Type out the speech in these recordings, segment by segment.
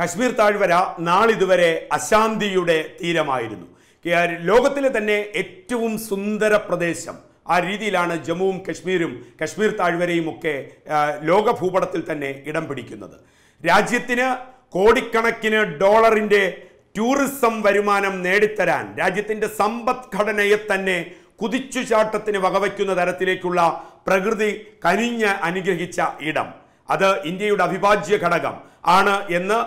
കശ്മീർ താഴ്വര നാളിതുവരെ അശാന്തിയുടെ തീരമായിരുന്നു ലോകത്തിലെ തന്നെ ഏറ്റവും സുന്ദര പ്രദേശം ആ രീതിയിലാണ് ജമ്മുവും കശ്മീരും കശ്മീർ താഴ്വരയും ഒക്കെ ലോക ഭൂപടത്തിൽ തന്നെ ഇടം പിടിക്കുന്നത് രാജ്യത്തിന് കോടിക്കണക്കിന് ഡോളറിൻ്റെ ടൂറിസം വരുമാനം നേടിത്തരാൻ രാജ്യത്തിൻ്റെ സമ്പദ്ഘടനയെ തന്നെ കുതിച്ചുചാട്ടത്തിന് ചാട്ടത്തിന് വകവയ്ക്കുന്ന തരത്തിലേക്കുള്ള പ്രകൃതി കനിഞ്ഞ് അനുഗ്രഹിച്ച ഇടം അത് ഇന്ത്യയുടെ അവിഭാജ്യ ഘടകം ആണ് എന്ന്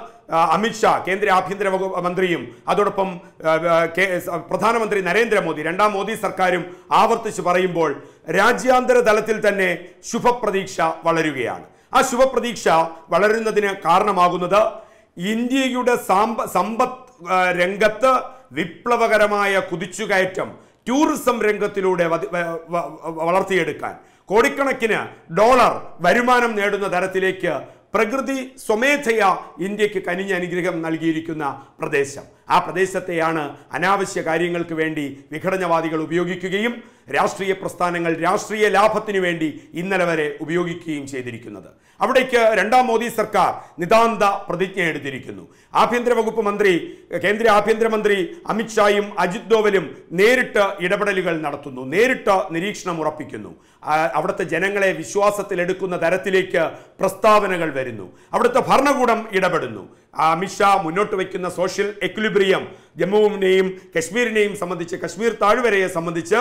അമിത്ഷാ കേന്ദ്ര ആഭ്യന്തര വകുപ്പ് മന്ത്രിയും അതോടൊപ്പം പ്രധാനമന്ത്രി നരേന്ദ്രമോദി രണ്ടാം മോദി സർക്കാരും ആവർത്തിച്ച് പറയുമ്പോൾ രാജ്യാന്തര തലത്തിൽ തന്നെ ശുഭപ്രതീക്ഷ വളരുകയാണ് ആ ശുഭപ്രതീക്ഷ വളരുന്നതിന് കാരണമാകുന്നത് ഇന്ത്യയുടെ സാമ്പ സമ്പത്ത് രംഗത്ത് വിപ്ലവകരമായ കുതിച്ചുകയറ്റം ടൂറിസം രംഗത്തിലൂടെ വളർത്തിയെടുക്കാൻ കോടിക്കണക്കിന് ഡോളർ വരുമാനം നേടുന്ന തരത്തിലേക്ക് പ്രകൃതി സ്വമേധയാ ഇന്ത്യക്ക് കനിഞ്ഞ അനുഗ്രഹം നൽകിയിരിക്കുന്ന പ്രദേശം ആ പ്രദേശത്തെയാണ് അനാവശ്യ കാര്യങ്ങൾക്ക് വേണ്ടി വിഘടനവാദികൾ ഉപയോഗിക്കുകയും രാഷ്ട്രീയ പ്രസ്ഥാനങ്ങൾ രാഷ്ട്രീയ ലാഭത്തിനു വേണ്ടി ഇന്നലെ വരെ ഉപയോഗിക്കുകയും ചെയ്തിരിക്കുന്നത് അവിടേക്ക് രണ്ടാം മോദി സർക്കാർ നിതാന്ത പ്രതിജ്ഞ എടുത്തിരിക്കുന്നു ആഭ്യന്തര വകുപ്പ് മന്ത്രി കേന്ദ്ര ആഭ്യന്തരമന്ത്രി അമിത്ഷായും അജിത് ദോവലും നേരിട്ട് ഇടപെടലുകൾ നടത്തുന്നു നേരിട്ട് നിരീക്ഷണം ഉറപ്പിക്കുന്നു അവിടുത്തെ ജനങ്ങളെ വിശ്വാസത്തിലെടുക്കുന്ന തരത്തിലേക്ക് പ്രസ്താവനകൾ വരുന്നു അവിടുത്തെ ഭരണകൂടം ഇടപെടുന്നു അമിത്ഷാ മുന്നോട്ട് വയ്ക്കുന്ന സോഷ്യൽ എക്വിലിബ്രിയം ജമ്മുവിനെയും കശ്മീരിനെയും സംബന്ധിച്ച് കശ്മീർ താഴ്വരയെ സംബന്ധിച്ച്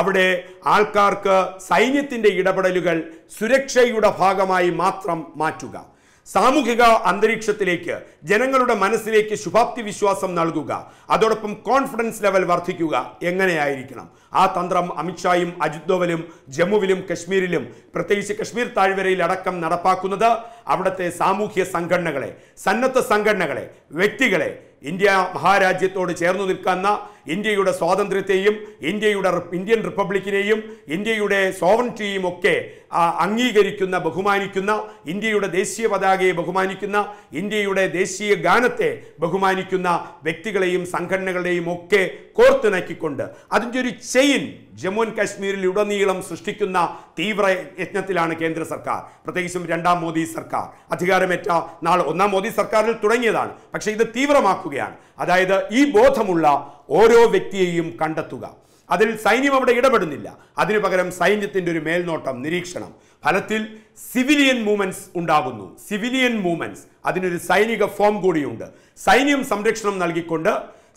അവിടെ ആൾക്കാർക്ക് സൈന്യത്തിൻ്റെ ഇടപെടലുകൾ സുരക്ഷയുടെ ഭാഗമായി മാത്രം മാറ്റുക സാമൂഹിക അന്തരീക്ഷത്തിലേക്ക് ജനങ്ങളുടെ മനസ്സിലേക്ക് ശുഭാപ്തി വിശ്വാസം നൽകുക അതോടൊപ്പം കോൺഫിഡൻസ് ലെവൽ വർദ്ധിക്കുക എങ്ങനെയായിരിക്കണം ആ തന്ത്രം അമിത്ഷായും അജിത് ഡോവലും ജമ്മുവിലും കശ്മീരിലും പ്രത്യേകിച്ച് കശ്മീർ താഴ്വരയിൽ അടക്കം നടപ്പാക്കുന്നത് അവിടുത്തെ സാമൂഹ്യ സംഘടനകളെ സന്നദ്ധ സംഘടനകളെ വ്യക്തികളെ ഇന്ത്യ മഹാരാജ്യത്തോട് ചേർന്നു നിൽക്കുന്ന ഇന്ത്യയുടെ സ്വാതന്ത്ര്യത്തെയും ഇന്ത്യയുടെ ഇന്ത്യൻ റിപ്പബ്ലിക്കിനെയും ഇന്ത്യയുടെ സോവൻറ്റിയും ഒക്കെ അംഗീകരിക്കുന്ന ബഹുമാനിക്കുന്ന ഇന്ത്യയുടെ ദേശീയ പതാകയെ ബഹുമാനിക്കുന്ന ഇന്ത്യയുടെ ദേശീയ ഗാനത്തെ ബഹുമാനിക്കുന്ന വ്യക്തികളെയും സംഘടനകളെയും ഒക്കെ കോർത്തിണക്കിക്കൊണ്ട് അതിൻ്റെ ഒരു ചെയിൻ ജമ്മു ആൻഡ് കാശ്മീരിൽ ഉടനീളം സൃഷ്ടിക്കുന്ന തീവ്ര യജ്ഞത്തിലാണ് കേന്ദ്ര സർക്കാർ പ്രത്യേകിച്ചും രണ്ടാം മോദി സർക്കാർ അധികാരമേറ്റ നാൾ ഒന്നാം മോദി സർക്കാരിൽ തുടങ്ങിയതാണ് പക്ഷേ ഇത് തീവ്രമാക്കുകയാണ് അതായത് ഈ ബോധമുള്ള ഓരോ വ്യക്തിയെയും കണ്ടെത്തുക അതിൽ സൈന്യം അവിടെ ഇടപെടുന്നില്ല അതിനു പകരം സൈന്യത്തിൻ്റെ ഒരു മേൽനോട്ടം നിരീക്ഷണം ഫലത്തിൽ സിവിലിയൻ മൂവ്മെൻറ്റ്സ് ഉണ്ടാകുന്നു സിവിലിയൻ മൂവ്മെൻറ്റ്സ് അതിനൊരു സൈനിക ഫോം കൂടിയുണ്ട് സൈന്യം സംരക്ഷണം നൽകിക്കൊണ്ട്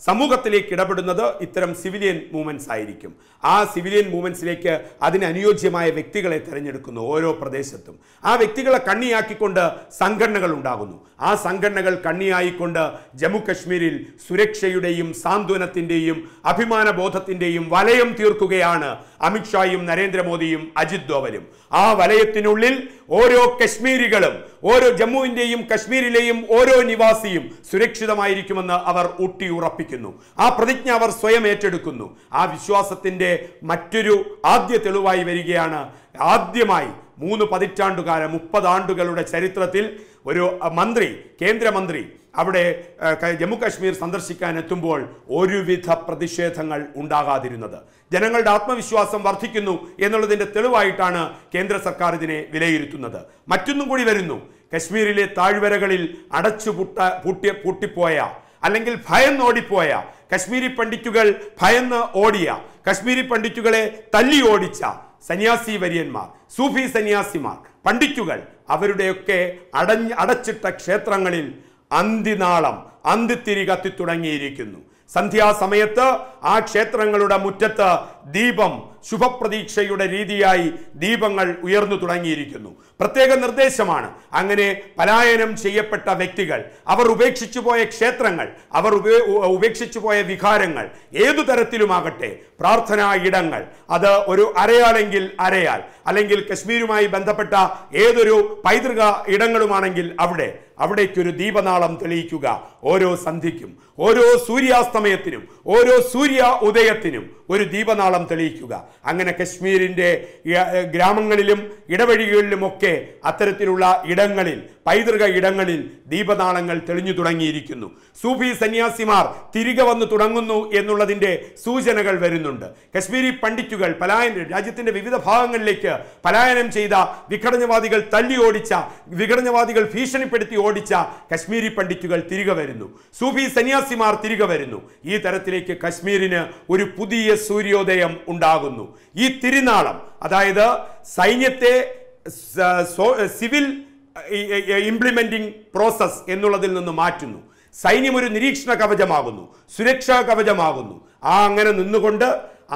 സമൂഹത്തിലേക്ക് ഇടപെടുന്നത് ഇത്തരം സിവിലിയൻ മൂവ്മെൻറ്റ്സ് ആയിരിക്കും ആ സിവിലിയൻ മൂവ്മെൻറ്റ്സിലേക്ക് അതിനനുയോജ്യമായ വ്യക്തികളെ തിരഞ്ഞെടുക്കുന്നു ഓരോ പ്രദേശത്തും ആ വ്യക്തികളെ കണ്ണിയാക്കിക്കൊണ്ട് സംഘടനകൾ ഉണ്ടാകുന്നു ആ സംഘടനകൾ കണ്ണിയായിക്കൊണ്ട് ജമ്മുകശ്മീരിൽ സുരക്ഷയുടെയും സാന്ത്വനത്തിൻ്റെയും അഭിമാനബോധത്തിൻ്റെയും വലയം തീർക്കുകയാണ് അമിത്ഷായും നരേന്ദ്രമോദിയും അജിത് ദോവലും ആ വലയത്തിനുള്ളിൽ ഓരോ കശ്മീരികളും ഓരോ ജമ്മുവിൻ്റെയും കശ്മീരിലെയും ഓരോ നിവാസിയും സുരക്ഷിതമായിരിക്കുമെന്ന് അവർ ഊട്ടിയുറപ്പിക്കുന്നു ആ പ്രതിജ്ഞ അവർ സ്വയം ഏറ്റെടുക്കുന്നു ആ വിശ്വാസത്തിൻ്റെ മറ്റൊരു ആദ്യ തെളിവായി വരികയാണ് ആദ്യമായി മൂന്ന് പതിറ്റാണ്ടുകാലം മുപ്പതാണ്ടുകളുടെ ചരിത്രത്തിൽ ഒരു മന്ത്രി കേന്ദ്രമന്ത്രി അവിടെ ജമ്മുകാശ്മീർ സന്ദർശിക്കാൻ എത്തുമ്പോൾ ഒരുവിധ പ്രതിഷേധങ്ങൾ ഉണ്ടാകാതിരുന്നത് ജനങ്ങളുടെ ആത്മവിശ്വാസം വർദ്ധിക്കുന്നു എന്നുള്ളതിൻ്റെ തെളിവായിട്ടാണ് കേന്ദ്ര സർക്കാർ ഇതിനെ വിലയിരുത്തുന്നത് മറ്റൊന്നും കൂടി വരുന്നു കശ്മീരിലെ താഴ്വരകളിൽ അടച്ചു പൂട്ട പൂട്ടി പൂട്ടിപ്പോയ അല്ലെങ്കിൽ ഭയം ഓടിപ്പോയ കശ്മീരി പണ്ഡിറ്റുകൾ ഭയന്ന് ഓടിയ കശ്മീരി പണ്ഡിറ്റുകളെ തല്ലി ഓടിച്ച സന്യാസി വര്യന്മാർ സൂഫി സന്യാസിമാർ പണ്ഡിറ്റുകൾ അവരുടെയൊക്കെ അടഞ്ഞ് അടച്ചിട്ട ക്ഷേത്രങ്ങളിൽ അന്തിനാളം അന്തിത്തിരി കത്തിത്തുടങ്ങിയിരിക്കുന്നു സന്ധ്യാസമയത്ത് ആ ക്ഷേത്രങ്ങളുടെ മുറ്റത്ത് ദീപം ശുഭപ്രതീക്ഷയുടെ രീതിയായി ദീപങ്ങൾ ഉയർന്നു തുടങ്ങിയിരിക്കുന്നു പ്രത്യേക നിർദ്ദേശമാണ് അങ്ങനെ പലായനം ചെയ്യപ്പെട്ട വ്യക്തികൾ അവർ ഉപേക്ഷിച്ചു പോയ ക്ഷേത്രങ്ങൾ അവർ ഉപേക്ഷിച്ചു പോയ വികാരങ്ങൾ ഏതു തരത്തിലുമാകട്ടെ പ്രാർത്ഥനാ ഇടങ്ങൾ അത് ഒരു അരയാലെങ്കിൽ അരയാൽ അല്ലെങ്കിൽ കശ്മീരുമായി ബന്ധപ്പെട്ട ഏതൊരു പൈതൃക ഇടങ്ങളുമാണെങ്കിൽ അവിടെ അവിടേക്കൊരു ദീപനാളം തെളിയിക്കുക ഓരോ സന്ധിക്കും ഓരോ സൂര്യാസ്തമയത്തിനും ഓരോ സൂര്യ ഉദയത്തിനും ഒരു ദീപനാളം തെളിയിക്കുക അങ്ങനെ കശ്മീരിൻ്റെ ഗ്രാമങ്ങളിലും ഇടവഴികളിലുമൊക്കെ അത്തരത്തിലുള്ള ഇടങ്ങളിൽ പൈതൃക ഇടങ്ങളിൽ ദീപനാളങ്ങൾ തെളിഞ്ഞു തുടങ്ങിയിരിക്കുന്നു സൂഫി സന്യാസിമാർ തിരികെ വന്നു തുടങ്ങുന്നു എന്നുള്ളതിൻ്റെ സൂചനകൾ വരുന്നുണ്ട് കശ്മീരി പണ്ഡിറ്റുകൾ പലായനം രാജ്യത്തിൻ്റെ വിവിധ ഭാഗങ്ങളിലേക്ക് പലായനം ചെയ്ത വിഘടനവാദികൾ തല്ലി ഓടിച്ച വിഘടനവാദികൾ ഭീഷണിപ്പെടുത്തി ഓടിച്ച കശ്മീരി പണ്ഡിറ്റുകൾ തിരികെ വരുന്നു സൂഫി സന്യാസിമാർ തിരികെ വരുന്നു ഈ തരത്തിലേക്ക് കശ്മീരിന് ഒരു പുതിയ സൂര്യോദയം ഉണ്ടാകുന്നു വന്നു ഈ തിരുനാളം അതായത് സൈന്യത്തെ സിവിൽ ഇംപ്ലിമെന്റിംഗ് പ്രോസസ് എന്നുള്ളതിൽ നിന്ന് മാറ്റുന്നു സൈന്യം ഒരു നിരീക്ഷണ കവചമാകുന്നു സുരക്ഷാ കവചമാകുന്നു ആ അങ്ങനെ നിന്നുകൊണ്ട്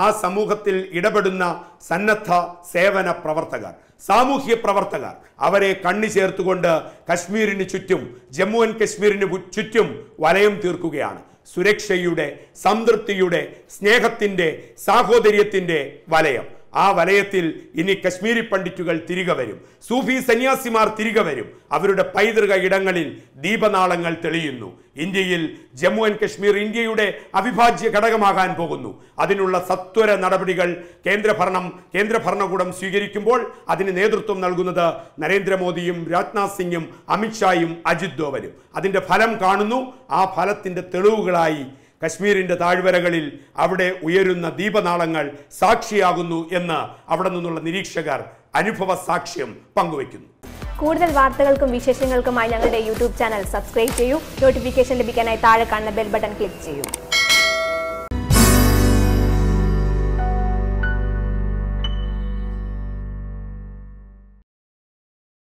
ആ സമൂഹത്തിൽ ഇടപെടുന്ന സന്നദ്ധ സേവന പ്രവർത്തകർ സാമൂഹ്യ പ്രവർത്തകർ അവരെ കണ്ണി ചേർത്തുകൊണ്ട് കശ്മീരിന് ചുറ്റും ജമ്മു ആൻഡ് കശ്മീരിന് ചുറ്റും വലയം തീർക്കുകയാണ് സുരക്ഷയുടെ സംതൃപ്തിയുടെ സ്നേഹത്തിൻ്റെ സാഹോദര്യത്തിൻ്റെ വലയം ആ വലയത്തിൽ ഇനി കശ്മീരി പണ്ഡിറ്റുകൾ തിരികെ വരും സൂഫി സന്യാസിമാർ തിരികെ വരും അവരുടെ പൈതൃക ഇടങ്ങളിൽ ദീപനാളങ്ങൾ തെളിയുന്നു ഇന്ത്യയിൽ ജമ്മു ആൻഡ് കശ്മീർ ഇന്ത്യയുടെ അവിഭാജ്യ ഘടകമാകാൻ പോകുന്നു അതിനുള്ള സത്വര നടപടികൾ കേന്ദ്രഭരണം കേന്ദ്ര ഭരണകൂടം സ്വീകരിക്കുമ്പോൾ അതിന് നേതൃത്വം നൽകുന്നത് നരേന്ദ്രമോദിയും രാജ്നാഥ് സിംഗും അമിത്ഷായും അജിത് ദോവലും അതിൻ്റെ ഫലം കാണുന്നു ആ ഫലത്തിൻ്റെ തെളിവുകളായി കശ്മീരിൻ്റെ താഴ്വരകളിൽ അവിടെ ഉയരുന്ന ദീപനാളങ്ങൾ സാക്ഷിയാകുന്നു എന്ന് അവിടെ നിന്നുള്ള നിരീക്ഷകർ അനുഭവ സാക്ഷ്യം പങ്കുവയ്ക്കുന്നു കൂടുതൽ വാർത്തകൾക്കും വിശേഷങ്ങൾക്കുമായി ഞങ്ങളുടെ യൂട്യൂബ് ചാനൽ സബ്സ്ക്രൈബ് ചെയ്യൂ നോട്ടിഫിക്കേഷൻ ലഭിക്കാനായി താഴെ കാണുന്ന ബെൽ ബട്ടൺ ക്ലിക്ക് ചെയ്യൂ